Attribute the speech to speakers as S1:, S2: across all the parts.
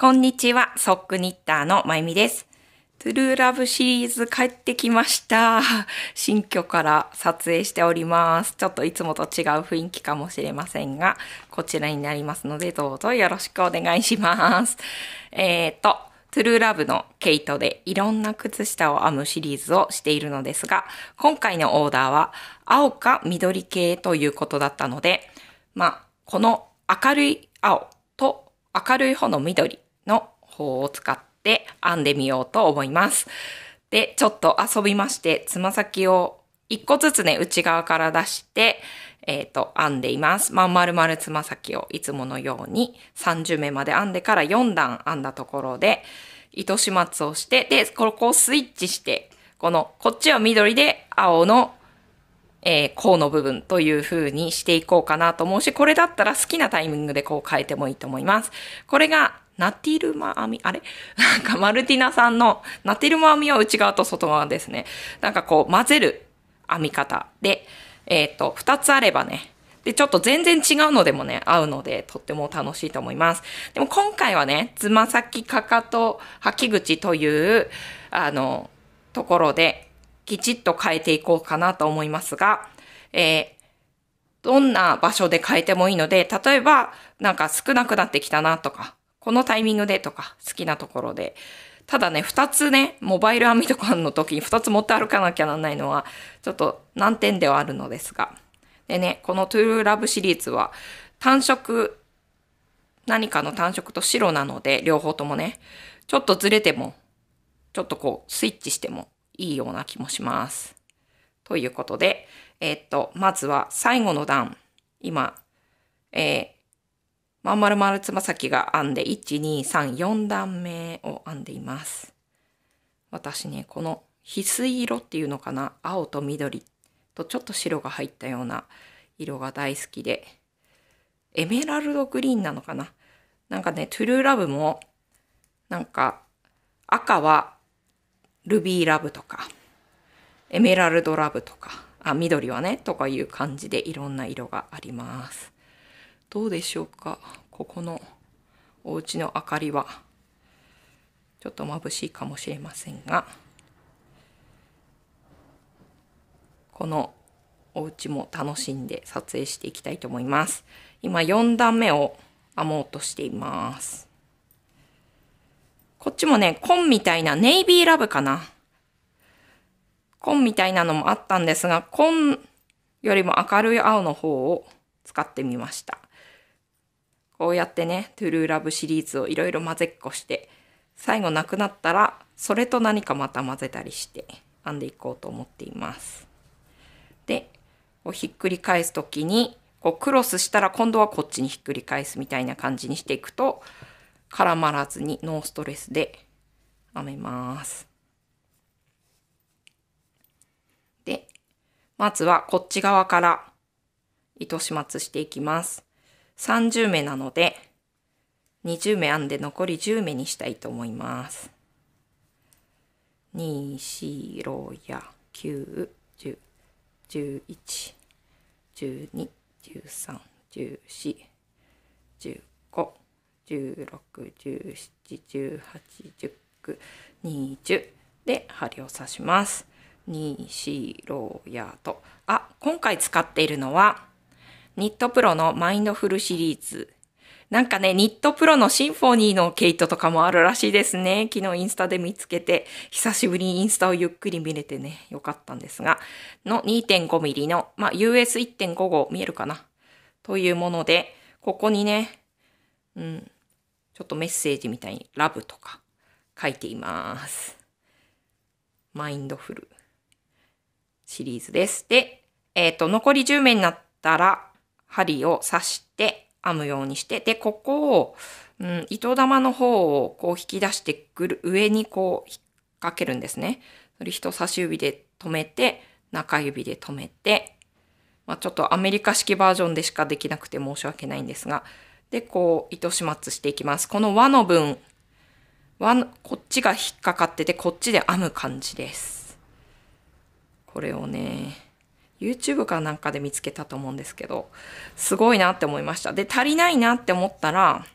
S1: こんにちは、ソックニッターのまゆみです。トゥルーラブシリーズ帰ってきました。新居から撮影しております。ちょっといつもと違う雰囲気かもしれませんが、こちらになりますので、どうぞよろしくお願いします。えっ、ー、と、トゥルーラブのケイトでいろんな靴下を編むシリーズをしているのですが、今回のオーダーは青か緑系ということだったので、まあ、この明るい青と明るい方の緑の方を使って編んでみようと思います。で、ちょっと遊びまして、つま先を一個ずつね、内側から出して、えっ、ー、と、編んでいます。まん丸々つま先をいつものように30目まで編んでから4段編んだところで、糸始末をして、で、ここをスイッチして、この、こっちは緑で青の、えー、甲の部分という風にしていこうかなと思うし、これだったら好きなタイミングでこう変えてもいいと思います。これがナティルマ編み、あれ なんかマルティナさんのナティルマ編みは内側と外側ですね。なんかこう混ぜる編み方で、えっ、ー、と、2つあればね、で、ちょっと全然違うのでもね、合うので、とっても楽しいと思います。でも今回はね、つま先、かかと、履き口という、あの、ところで、きちっと変えていこうかなと思いますが、えー、どんな場所で変えてもいいので、例えば、なんか少なくなってきたなとか、このタイミングでとか、好きなところで。ただね、二つね、モバイル網とかの時に二つ持って歩かなきゃなんないのは、ちょっと難点ではあるのですが。でね、このトゥルーラブシリーズは、単色、何かの単色と白なので、両方ともね、ちょっとずれても、ちょっとこう、スイッチしてもいいような気もします。ということで、えー、っと、まずは最後の段。今、えーまん丸丸つま先が編んで、1、2、3、4段目を編んでいます。私ね、この翡翠色っていうのかな、青と緑とちょっと白が入ったような色が大好きで、エメラルドグリーンなのかななんかね、トゥルーラブも、なんか、赤はルビーラブとか、エメラルドラブとか、あ、緑はね、とかいう感じでいろんな色があります。どうでしょうかここのお家の明かりはちょっと眩しいかもしれませんがこのお家も楽しんで撮影していきたいと思います今4段目を編もうとしていますこっちもね紺みたいなネイビーラブかな紺みたいなのもあったんですが紺よりも明るい青の方を使ってみましたこうやってね、トゥルーラブシリーズをいろいろ混ぜっこして、最後なくなったら、それと何かまた混ぜたりして、編んでいこうと思っています。で、こうひっくり返す時に、こうクロスしたら今度はこっちにひっくり返すみたいな感じにしていくと、絡まらずにノーストレスで編めます。で、まずはこっち側から糸始末していきます。30目なので20目編んで残り10目にしたいと思います。2、4、6や9、10、11、12、13、14、15、16、17、18、19、20で針を刺します。2、4、6やと。あ、今回使っているのはニットプロのマインドフルシリーズ。なんかね、ニットプロのシンフォニーの毛糸とかもあるらしいですね。昨日インスタで見つけて、久しぶりにインスタをゆっくり見れてね、よかったんですが、の2.5ミリの、まあ、US1.5 号見えるかなというもので、ここにね、うん、ちょっとメッセージみたいにラブとか書いています。マインドフルシリーズです。で、えっ、ー、と、残り10名になったら、針を刺して編むようにして、で、ここを、うん、糸玉の方をこう引き出してくる、上にこう引っ掛けるんですね。それ人差し指で止めて、中指で止めて、まあ、ちょっとアメリカ式バージョンでしかできなくて申し訳ないんですが、で、こう、糸始末していきます。この輪の分、輪の、こっちが引っかかってて、こっちで編む感じです。これをね、YouTube かなんかで見つけたと思うんですけど、すごいなって思いました。で、足りないなって思ったら、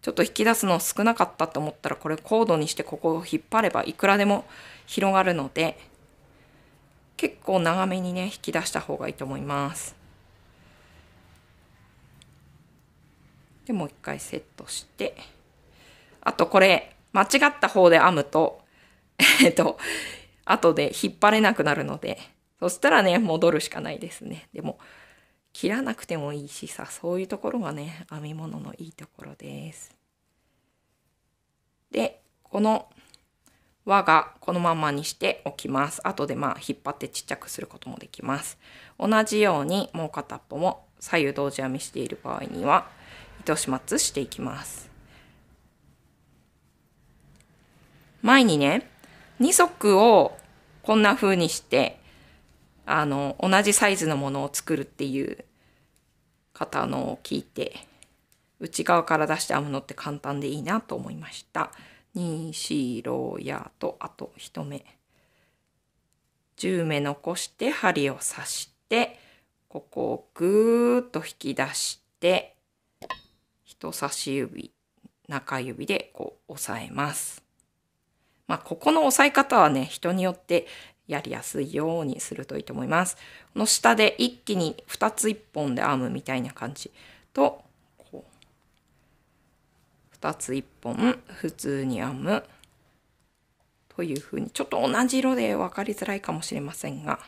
S1: ちょっと引き出すの少なかったと思ったら、これコードにしてここを引っ張ればいくらでも広がるので、結構長めにね、引き出した方がいいと思います。で、もう一回セットして、あとこれ、間違った方で編むと、えっと、後で引っ張れなくなるので、そしたらね、戻るしかないですね。でも、切らなくてもいいしさ、そういうところがね、編み物のいいところです。で、この輪がこのままにしておきます。後でまあ引っ張ってちっちゃくすることもできます。同じようにもう片っぽも左右同時編みしている場合には糸始末していきます。前にね、2足をこんな風にしてあの、同じサイズのものを作るっていう方のを聞いて、内側から出して編むのって簡単でいいなと思いました。2、4、6やと、あと1目。10目残して針を刺して、ここをぐーっと引き出して、人差し指、中指でこう押さえます。まあ、ここの押さえ方はね、人によってやりやすいようにするといいと思います。この下で一気に2つ1本で編むみたいな感じと、こう、2つ1本普通に編むというふうに、ちょっと同じ色で分かりづらいかもしれませんが、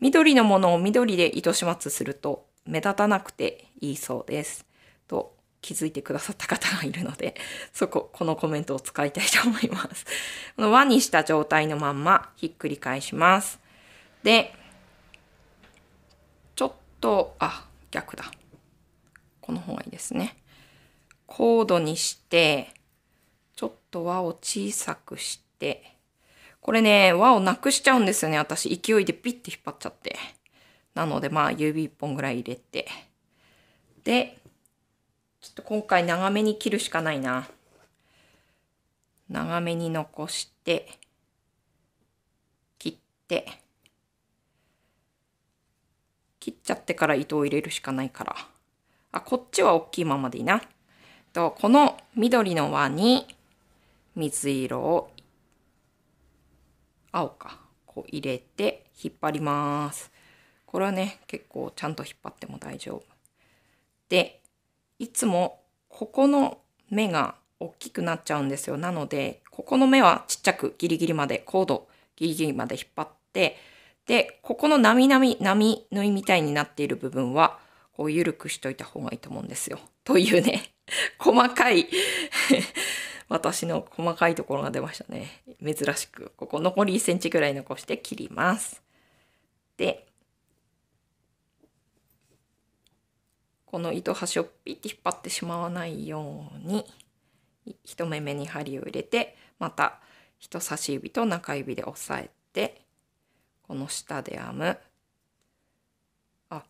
S1: 緑のものを緑で糸始末すると目立たなくていいそうです。と気づいてくださった方がいるので、そこ、このコメントを使いたいと思います。こ の輪にした状態のまんまひっくり返します。で、ちょっと、あ、逆だ。この方がいいですね。コードにして、ちょっと輪を小さくして、これね、輪をなくしちゃうんですよね。私、勢いでピッて引っ張っちゃって。なので、まあ、指1本ぐらい入れて。で、ちょっと今回長めに切るしかないな。長めに残して、切って、切っちゃってから糸を入れるしかないから。あ、こっちは大きいままでいいな。と、この緑の輪に水色を、青か、こう入れて引っ張ります。これはね、結構ちゃんと引っ張っても大丈夫。で、いつもここの目が大きくなっちゃうんですよ。なので、ここの目はちっちゃくギリギリまで、コードギリギリまで引っ張って、で、ここのなみなみ、波縫いみたいになっている部分は、こう緩くしといた方がいいと思うんですよ。というね、細かい 私の細かいところが出ましたね。珍しく、ここ残り1センチぐらい残して切ります。で、この糸端をピッて引っ張ってしまわないように1目目に針を入れてまた人差し指と中指で押さえてこの下で編むあ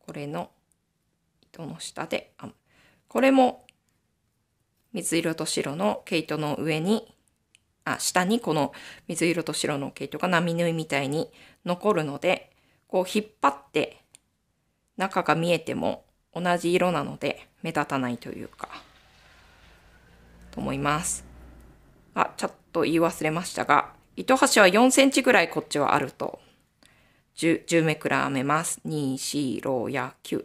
S1: これの糸の下で編むこれも水色と白の毛糸の上にあ下にこの水色と白の毛糸が波縫いみたいに残るのでこう引っ張って中が見えても同じ色なので目立たないというか、と思います。あ、ちょっと言い忘れましたが、糸端は4センチぐらいこっちはあると 10, 10目くらい編めます。2、4、6や9。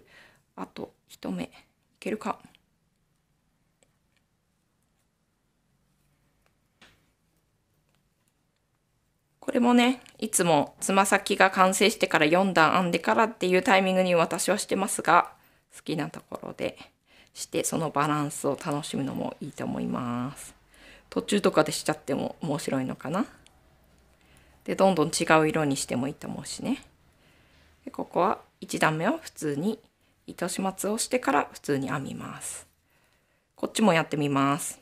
S1: あと1目。いけるか。これもね、いつもつま先が完成してから4段編んでからっていうタイミングに私はしてますが、好きなところでしてそのバランスを楽しむのもいいと思います。途中とかでしちゃっても面白いのかな。でどんどん違う色にしてもいいと思うしね。でここは1段目を普通に糸始末をしてから普通に編みます。こっちもやってみます。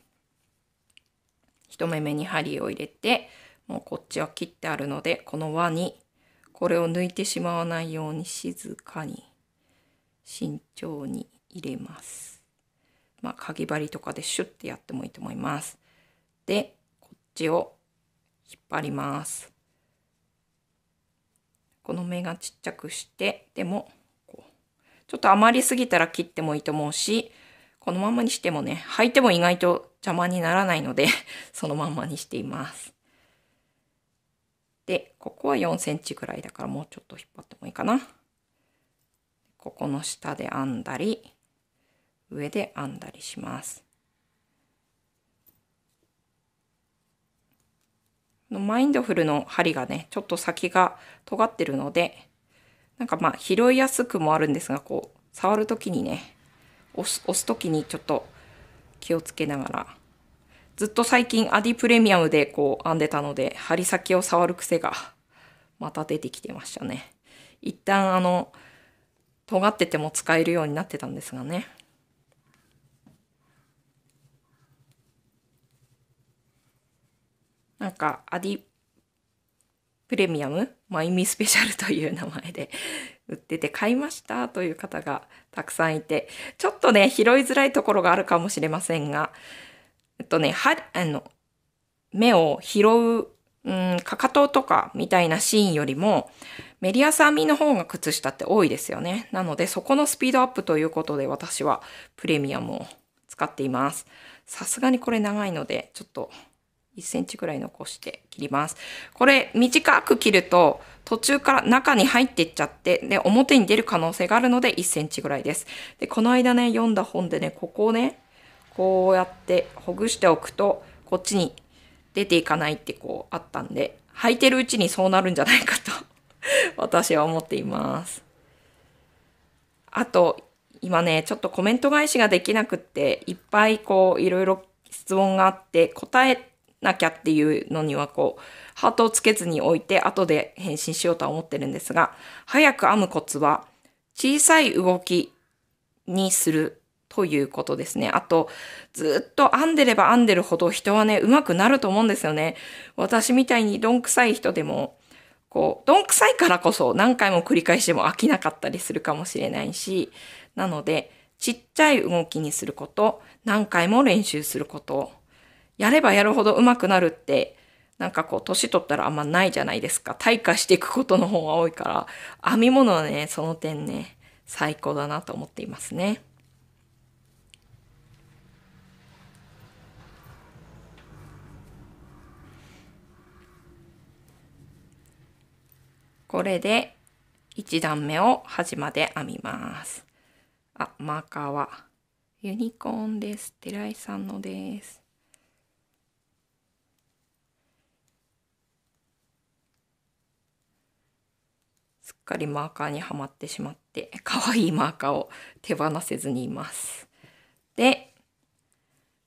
S1: 1目めに針を入れてもうこっちは切ってあるのでこの輪にこれを抜いてしまわないように静かに。慎重に入れます。まあ、かぎ針とかでシュッてやってもいいと思います。で、こっちを引っ張ります。この目がちっちゃくして、でも、ちょっと余りすぎたら切ってもいいと思うし、このままにしてもね、履いても意外と邪魔にならないので そのままにしています。で、ここは4センチぐらいだからもうちょっと引っ張ってもいいかな。ここの下で編んだり上で編んだりします。マインドフルの針がね、ちょっと先が尖ってるので、なんかまあ拾いやすくもあるんですが、こう、触る時にね、押す、押す時にちょっと気をつけながら、ずっと最近アディプレミアムでこう編んでたので、針先を触る癖がまた出てきてましたね。一旦あの、尖ってても使えるようになってたんですがね。なんか、アディプレミアムマイミスペシャルという名前で 売ってて買いましたという方がたくさんいて、ちょっとね、拾いづらいところがあるかもしれませんが、えっとね、は、あの、目を拾ううん、かかととかみたいなシーンよりも、メリアス編みの方が靴下って多いですよね。なので、そこのスピードアップということで、私はプレミアムを使っています。さすがにこれ長いので、ちょっと1センチぐらい残して切ります。これ短く切ると途中から中に入ってっちゃって、で、表に出る可能性があるので1センチぐらいです。で、この間ね、読んだ本でね、ここをね、こうやってほぐしておくと、こっちに出ていかないってこうあったんで、履いてるうちにそうなるんじゃないかと 私は思っています。あと、今ね、ちょっとコメント返しができなくって、いっぱいこう、いろいろ質問があって、答えなきゃっていうのにはこう、ハートをつけずに置いて、後で返信しようとは思ってるんですが、早く編むコツは、小さい動きにするということですね。あと、ずっと編んでれば編んでるほど人はね、上手くなると思うんですよね。私みたいにどんくさい人でも、こう、どんくさいからこそ何回も繰り返しても飽きなかったりするかもしれないし、なので、ちっちゃい動きにすること、何回も練習すること、やればやるほど上手くなるって、なんかこう、年取ったらあんまないじゃないですか。退化していくことの方が多いから、編み物はね、その点ね、最高だなと思っていますね。これで1段目を端まで編みます。あ、マーカーはユニコーンです。寺井さんのです。すっかりマーカーにはまってしまって、可愛いマーカーを手放せずにいます。で、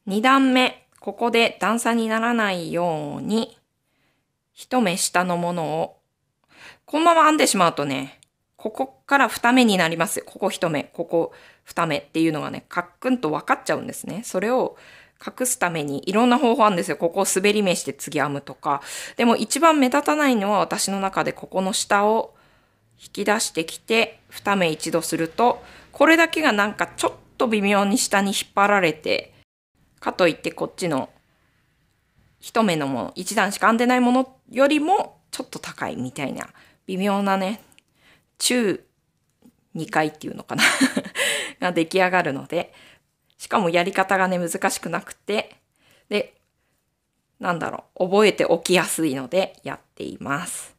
S1: 2段目、ここで段差にならないように、一目下のものをこのまま編んでしまうとね、ここから2目になります。ここ1目、ここ2目っていうのがね、カックンと分かっちゃうんですね。それを隠すためにいろんな方法あるんですよ。ここを滑り目して次編むとか。でも一番目立たないのは私の中でここの下を引き出してきて2目一度すると、これだけがなんかちょっと微妙に下に引っ張られて、かといってこっちの1目のもの、1段しか編んでないものよりもちょっと高いみたいな微妙なね、中2回っていうのかな が出来上がるので、しかもやり方がね、難しくなくて、で、なんだろう、覚えておきやすいのでやっています。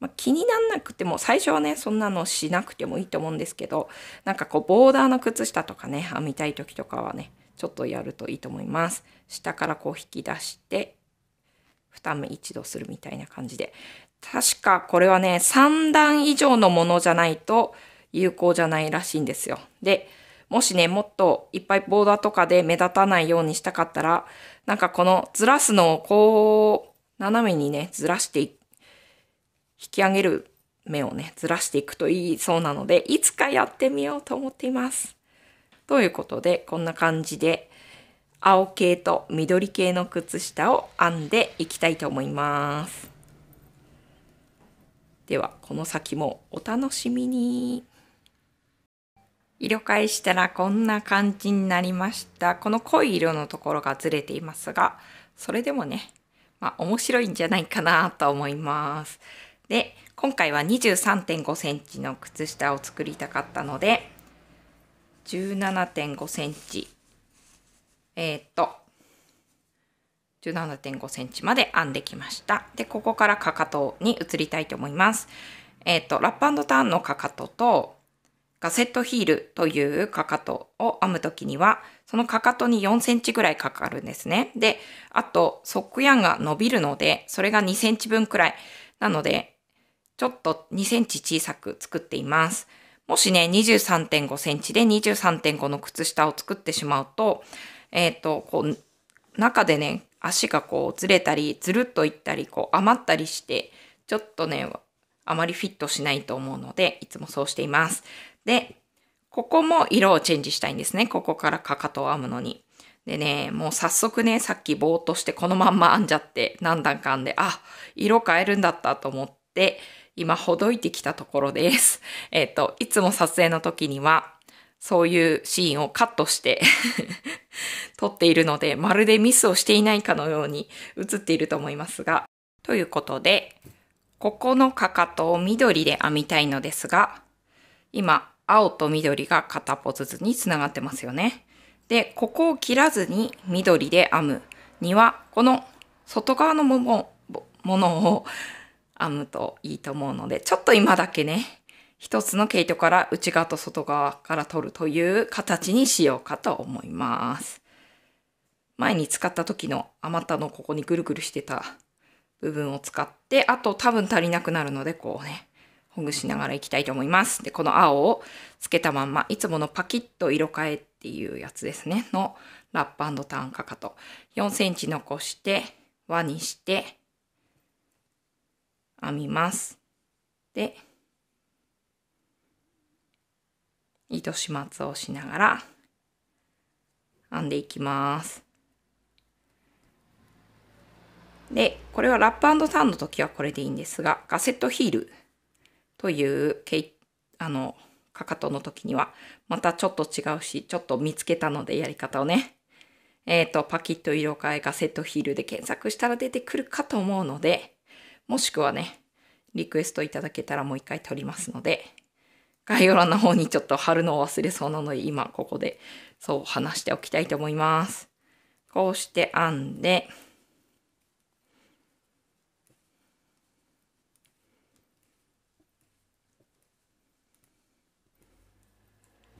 S1: まあ、気になんなくても、最初はね、そんなのしなくてもいいと思うんですけど、なんかこう、ボーダーの靴下とかね、編みたい時とかはね、ちょっとやるといいと思います。下からこう引き出して、2目一度するみたいな感じで。確かこれはね、3段以上のものじゃないと有効じゃないらしいんですよ。で、もしね、もっといっぱいボーダーとかで目立たないようにしたかったら、なんかこのずらすのをこう、斜めにね、ずらして引き上げる目をね、ずらしていくといいそうなので、いつかやってみようと思っています。ということで、こんな感じで、青系と緑系の靴下を編んでいきたいと思います。では、この先もお楽しみに。色返したらこんな感じになりました。この濃い色のところがずれていますが、それでもね、まあ面白いんじゃないかなと思います。で、今回は23.5センチの靴下を作りたかったので、17.5センチえー、っと、17.5センチまで編んできました。で、ここからかかとに移りたいと思います。えー、っと、ラップターンのかかとと、ガセットヒールというかかとを編むときには、そのかかとに4センチぐらいかかるんですね。で、あと、ソックヤンが伸びるので、それが2センチ分くらい。なので、ちょっと2センチ小さく作っています。もしね、23.5センチで23.5の靴下を作ってしまうと、えっ、ー、と、こう、中でね、足がこうずれたり、ずるっといったり、こう余ったりして、ちょっとね、あまりフィットしないと思うので、いつもそうしています。で、ここも色をチェンジしたいんですね。ここからかかとを編むのに。でね、もう早速ね、さっきぼーっとしてこのまんま編んじゃって、何段か編んで、あ、色変えるんだったと思って、今ほどいてきたところです。えっ、ー、と、いつも撮影の時には、そういうシーンをカットして 撮っているので、まるでミスをしていないかのように映っていると思いますが。ということで、ここのかかとを緑で編みたいのですが、今、青と緑が片っぽずつに繋がってますよね。で、ここを切らずに緑で編むには、この外側のももものを編むといいと思うので、ちょっと今だけね、一つの毛糸から内側と外側から取るという形にしようかと思います。前に使った時の余ったのここにぐるぐるしてた部分を使って、あと多分足りなくなるのでこうね、ほぐしながらいきたいと思います。で、この青をつけたまんま、いつものパキッと色変えっていうやつですね、のラップターンかかと。4センチ残して、輪にして、編みます。で、糸始末をしながら編んでいきます。で、これはラップサンの時はこれでいいんですが、ガセットヒールというケイ、あの、かかとの時には、またちょっと違うし、ちょっと見つけたのでやり方をね、えっ、ー、と、パキッと色変えガセットヒールで検索したら出てくるかと思うので、もしくはね、リクエストいただけたらもう一回撮りますので、
S2: 概要欄の方
S1: にちょっと貼るのを忘れそうなので、今ここでそう話しておきたいと思います。こうして編んで、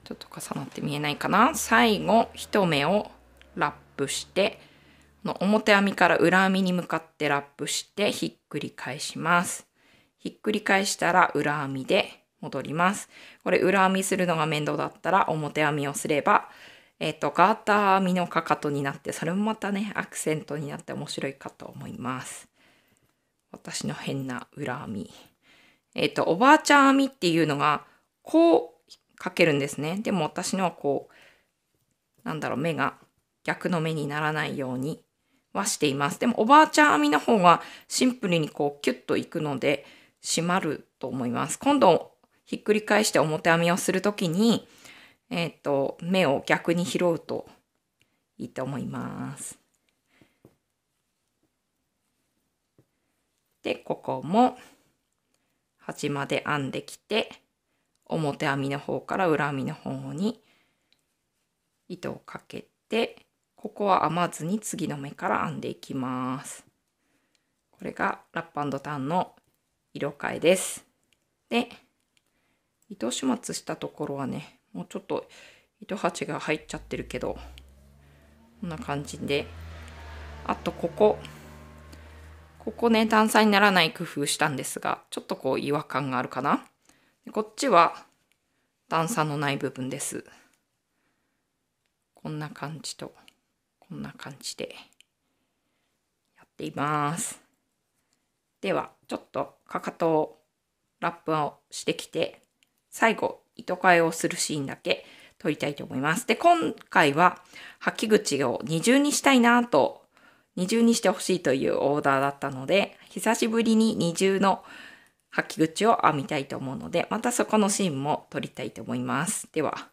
S1: ちょっと重なって見えないかな最後一目をラップしての表編みから裏編みに向かってラップしてひっくり返しますひっくり返したら裏編みで戻ります。これ裏編みするのが面倒だったら表編みをすれば、えっ、ー、と、ガーター編みのかかとになって、それもまたね、アクセントになって面白いかと思います。私の変な裏編み。えっ、ー、と、おばあちゃん編みっていうのが、こうかけるんですね。でも私のはこう、なんだろう、目が逆の目にならないようにはしています。でもおばあちゃん編みの方がシンプルにこうキュッといくので、閉まると思います。今度ひっくり返して表編みをするときに、えっ、ー、と、目を逆に拾うといいと思います。で、ここも端まで編んできて、表編みの方から裏編みの方に糸をかけて、ここは編まずに次の目から編んでいきます。これがラップターンの色替えです。で、糸始末したところはねもうちょっと糸端が入っちゃってるけどこんな感じであとここここね段差にならない工夫したんですがちょっとこう違和感があるかなこっちは段差のない部分ですこんな感じとこんな感じでやっていますではちょっとかかとをラップをしてきて最後、糸替えをするシーンだけ撮りたいと思います。で、今回は履き口を二重にしたいなと、二重にしてほしいというオーダーだったので、久しぶりに二重の履き口を編みたいと思うので、またそこのシーンも撮りたいと思います。では、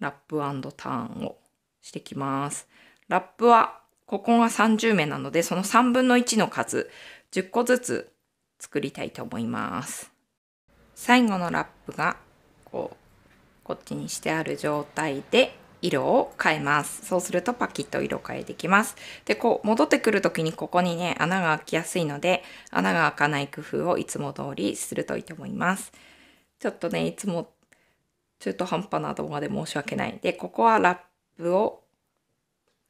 S1: ラップターンをしてきます。ラップは、ここが30目なので、その3分の1の数、10個ずつ作りたいと思います。最後のラップがこうこっちにしてある状態で色を変えます。そうするとパキッと色変えできます。で、こう戻ってくる時にここにね、穴が開きやすいので、穴が開かない工夫をいつも通りするといいと思います。ちょっとね、いつも中途半端な動画で申し訳ない。で、ここはラップを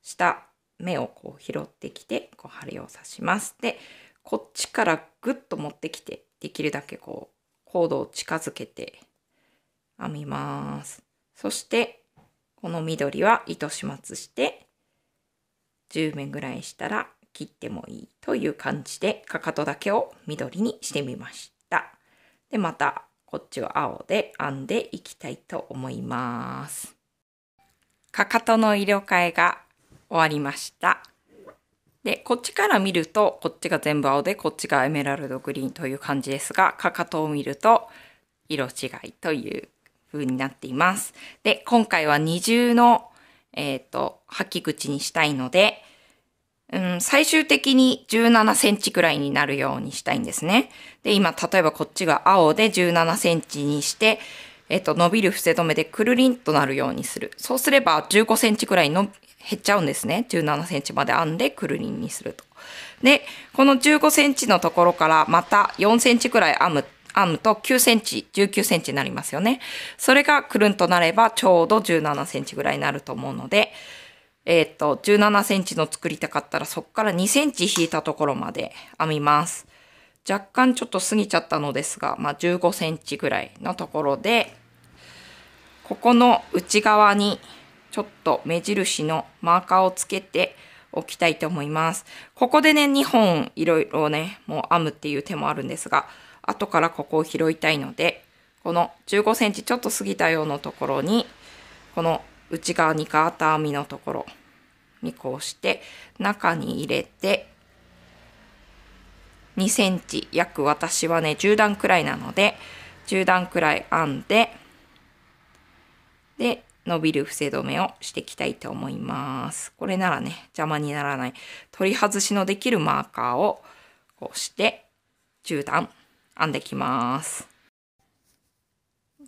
S1: した目をこう拾ってきて、こう針を刺します。で、こっちからグッと持ってきて、できるだけこうコードを近づけて編みます。そしてこの緑は糸始末して10目ぐらいしたら切ってもいいという感じでかかとだけを緑にしてみました。でまたこっちは青で編んでいきたいと思います。かかとの色替えが終わりました。で、こっちから見ると、こっちが全部青で、こっちがエメラルドグリーンという感じですが、かかとを見ると、色違いという風になっています。で、今回は二重の、えっ、ー、と、履き口にしたいので、うん、最終的に17センチくらいになるようにしたいんですね。で、今、例えばこっちが青で17センチにして、えっと、伸びる伏せ止めでくるりんとなるようにする。そうすれば15センチくらいの減っちゃうんですね。17センチまで編んでくるりんにすると。で、この15センチのところからまた4センチくらい編む、編むと9センチ、19センチになりますよね。それがくるんとなればちょうど17センチぐらいになると思うので、えっ、と、17センチの作りたかったらそこから2センチ引いたところまで編みます。若干ちょっと過ぎちゃったのですが、まあ、15センチぐらいのところで、ここの内側にちょっと目印のマーカーをつけておきたいと思います。ここでね、2本いろいろね、もう編むっていう手もあるんですが、後からここを拾いたいので、この15センチちょっと過ぎたようなところに、この内側にガーター編みのところにこうして、中に入れて、2センチ約私はね、10段くらいなので、10段くらい編んで、で、伸びる伏せ止めをしていきたいと思います。これならね、邪魔にならない。取り外しのできるマーカーをこうして、10段編んできます。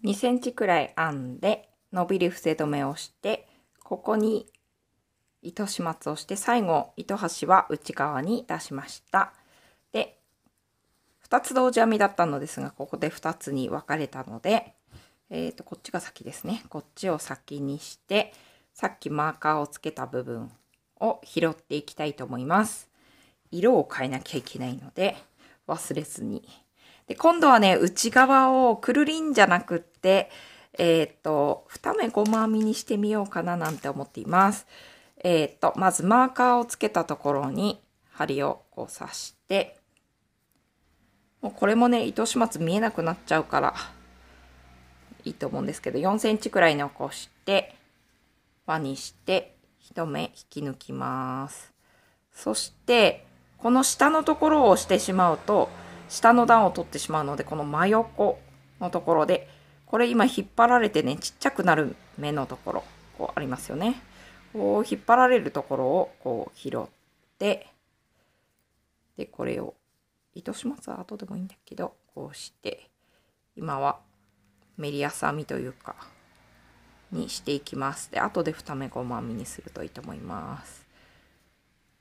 S1: 2センチくらい編んで、伸びる伏せ止めをして、ここに糸始末をして、最後、糸端は内側に出しました。で、2つ同時編みだったのですが、ここで2つに分かれたので、えっ、ー、と、こっちが先ですね。こっちを先にして、さっきマーカーをつけた部分を拾っていきたいと思います。色を変えなきゃいけないので、忘れずに。で、今度はね、内側をくるりんじゃなくって、えっ、ー、と、2目ごま編みにしてみようかななんて思っています。えっ、ー、と、まずマーカーをつけたところに針をこう刺して、もうこれもね、糸始末見えなくなっちゃうから、いいと思うんですけど、4センチくらい残して、輪にして、1目引き抜きます。そして、この下のところを押してしまうと、下の段を取ってしまうので、この真横のところで、これ今引っ張られてね、ちっちゃくなる目のところ、こうありますよね。こう引っ張られるところをこう拾って、で、これを糸始末は後でもいいんだけど、こうして、今はメリヤス編みというかにしていきますで後で2目細編みにするといいと思います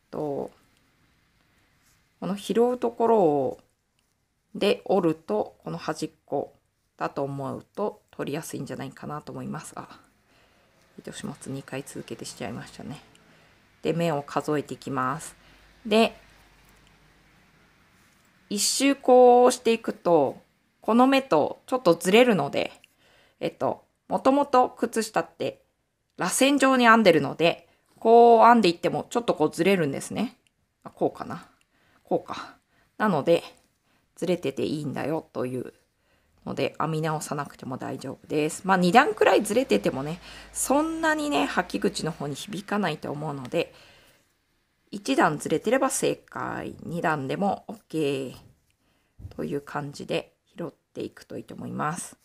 S1: とこの拾うところをで折るとこの端っこだと思うと取りやすいんじゃないかなと思いますあ糸始末2回続けてしちゃいましたねで目を数えていきますで1周こうしていくとこの目とちょっとずれるので、えっと、もともと靴下って螺旋状に編んでるので、こう編んでいってもちょっとこうずれるんですね。こうかな。こうか。なので、ずれてていいんだよというので編み直さなくても大丈夫です。まあ2段くらいずれててもね、そんなにね、履き口の方に響かないと思うので、1段ずれてれば正解、2段でも OK という感じでていくといいと思います。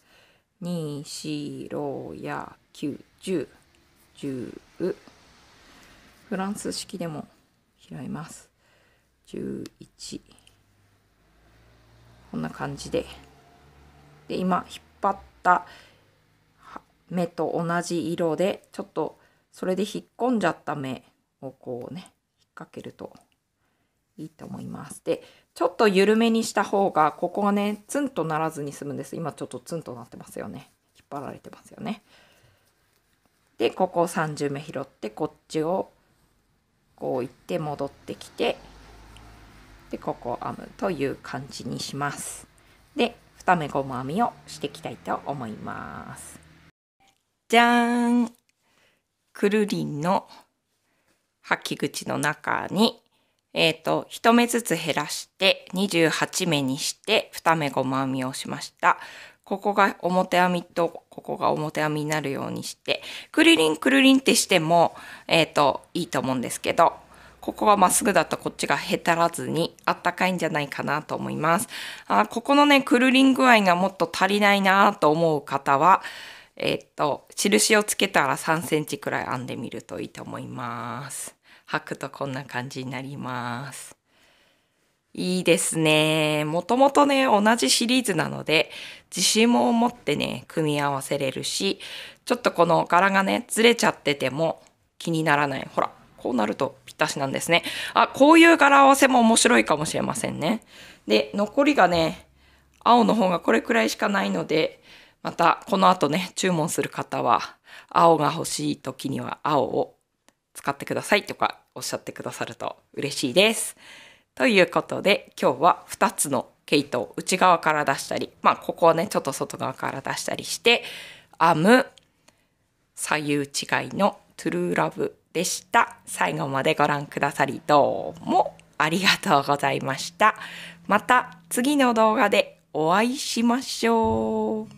S1: 2、4、6や9、10、10。フランス式でも拾います。11。こんな感じで。で、今、引っ張った目と同じ色で、ちょっとそれで引っ込んじゃった目をこうね、引っ掛けるといいと思います。で、ちょっと緩めにした方が、ここがね、ツンとならずに済むんです。今ちょっとツンとなってますよね。引っ張られてますよね。で、ここを30目拾って、こっちをこう行って戻ってきて、で、ここを編むという感じにします。で、2目ゴム編みをしていきたいと思います。じゃーんくるりんの履き口の中にえっ、ー、と、1目ずつ減らして28目にして2目ごま編みをしました。ここが表編みと、ここが表編みになるようにして、くるりんくるりんってしても、えっ、ー、と、いいと思うんですけど、ここはまっすぐだとこっちがへたらずにあったかいんじゃないかなと思います。あここのね、くるりん具合がもっと足りないなと思う方は、えっ、と、印をつけたら3センチくらい編んでみるといいと思います。履くとこんな感じになります。いいですね。もともとね、同じシリーズなので、自信も持ってね、組み合わせれるし、ちょっとこの柄がね、ずれちゃってても気にならない。ほら、こうなるとぴったしなんですね。あ、こういう柄合わせも面白いかもしれませんね。で、残りがね、青の方がこれくらいしかないので、またこの後ね、注文する方は、青が欲しい時には青を使ってくださいとかおっしゃってくださると嬉しいです。ということで今日は2つの毛糸を内側から出したり、まあここをね、ちょっと外側から出したりして、編む左右違いのトゥルーラブでした。最後までご覧くださりどうもありがとうございました。また次の動画でお会いしましょう。